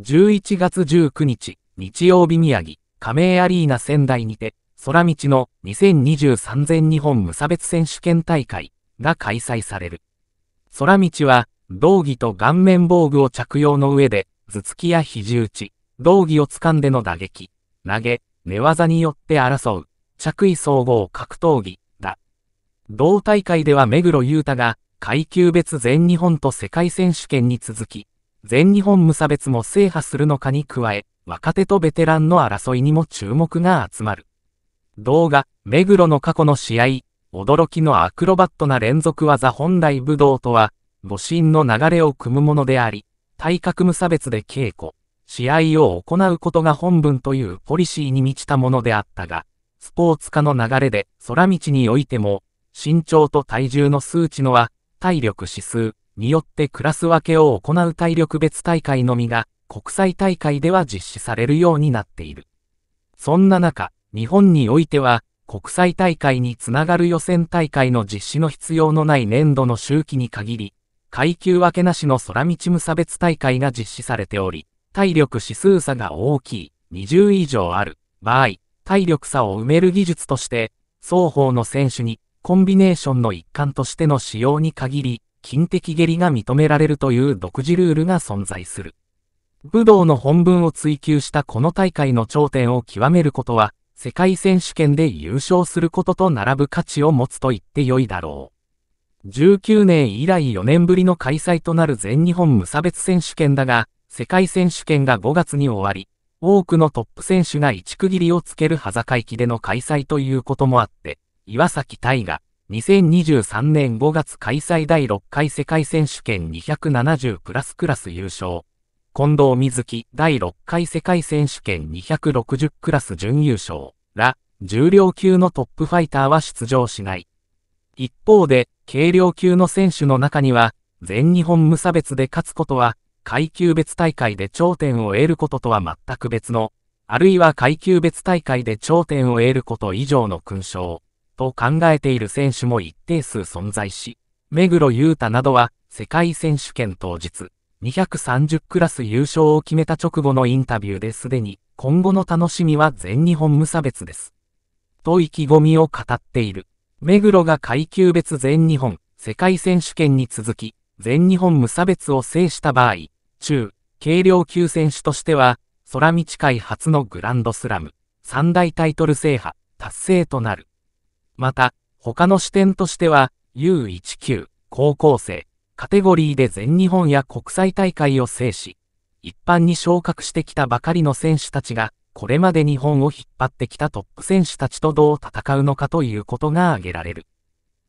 11月19日、日曜日宮城、亀井アリーナ仙台にて、空道の2023全日本無差別選手権大会が開催される。空道は、道着と顔面防具を着用の上で、頭突きや肘打ち、道着を掴んでの打撃、投げ、寝技によって争う、着衣総合格闘技だ。同大会では目黒優太が、階級別全日本と世界選手権に続き、全日本無差別も制覇するのかに加え、若手とベテランの争いにも注目が集まる。動画、目黒の過去の試合、驚きのアクロバットな連続技本来武道とは、母神の流れを組むものであり、体格無差別で稽古、試合を行うことが本文というポリシーに満ちたものであったが、スポーツ科の流れで空道においても、身長と体重の数値のは、体力指数、によってクラス分けを行う体力別大会のみが国際大会では実施されるようになっている。そんな中、日本においては国際大会につながる予選大会の実施の必要のない年度の周期に限り、階級分けなしの空道無差別大会が実施されており、体力指数差が大きい20以上ある場合、体力差を埋める技術として、双方の選手にコンビネーションの一環としての使用に限り、金的下痢が認められるという独自ルールが存在する。武道の本文を追求したこの大会の頂点を極めることは、世界選手権で優勝することと並ぶ価値を持つと言ってよいだろう。19年以来4年ぶりの開催となる全日本無差別選手権だが、世界選手権が5月に終わり、多くのトップ選手が一区切りをつける羽坂行きでの開催ということもあって、岩崎大河、2023年5月開催第6回世界選手権270プラスクラス優勝。近藤瑞希第6回世界選手権260クラス準優勝ら、重量級のトップファイターは出場しない。一方で、軽量級の選手の中には、全日本無差別で勝つことは、階級別大会で頂点を得ることとは全く別の、あるいは階級別大会で頂点を得ること以上の勲章。と考えている選手も一定数存在し、目黒優太などは世界選手権当日、230クラス優勝を決めた直後のインタビューですでに、今後の楽しみは全日本無差別です。と意気込みを語っている。目黒が階級別全日本、世界選手権に続き、全日本無差別を制した場合、中、軽量級選手としては、空道界初のグランドスラム、三大タイトル制覇、達成となる。また、他の視点としては、U19、高校生、カテゴリーで全日本や国際大会を制し、一般に昇格してきたばかりの選手たちが、これまで日本を引っ張ってきたトップ選手たちとどう戦うのかということが挙げられる。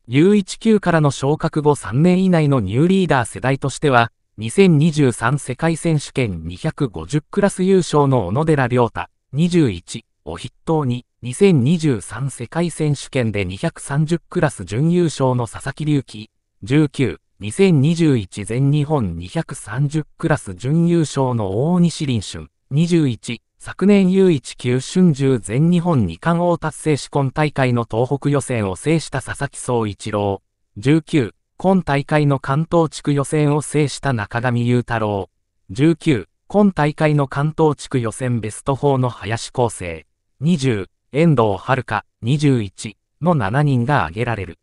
U19 からの昇格後3年以内のニューリーダー世代としては、2023世界選手権250クラス優勝の小野寺良太、21を筆頭に、2023世界選手権で230クラス準優勝の佐々木隆起、19、2021全日本230クラス準優勝の大西林春、21、昨年 U19 春秋全日本二冠王達成し今大会の東北予選を制した佐々木総一郎、19、今大会の関東地区予選を制した中上雄太郎、19、今大会の関東地区予選ベスト4の林厚生、20、遠藤遥21の7人が挙げられる。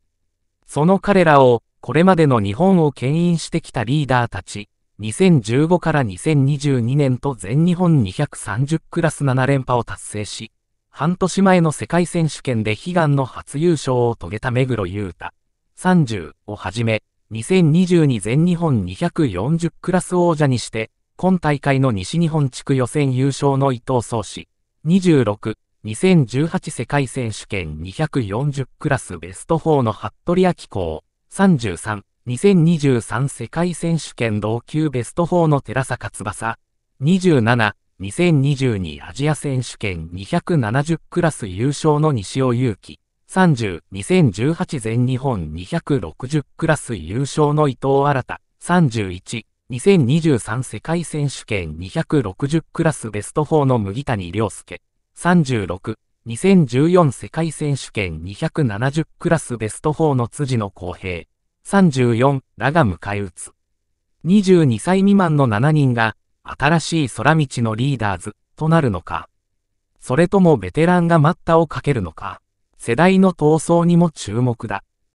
その彼らを、これまでの日本を牽引してきたリーダーたち、2015から2022年と全日本230クラス7連覇を達成し、半年前の世界選手権で悲願の初優勝を遂げた目黒優太、30をはじめ、2022全日本240クラス王者にして、今大会の西日本地区予選優勝の伊藤総志、26 2018世界選手権240クラスベスト4の服部明子33、2023世界選手権同級ベスト4の寺坂翼27、2022アジア選手権270クラス優勝の西尾勇希30、2018全日本260クラス優勝の伊藤新31、2023世界選手権260クラスベスト4の麦谷亮介362014世界選手権270クラスベスト4の辻野公平34らが迎え撃つ22歳未満の7人が新しい空道のリーダーズとなるのかそれともベテランが待ったをかけるのか世代の闘争にも注目だ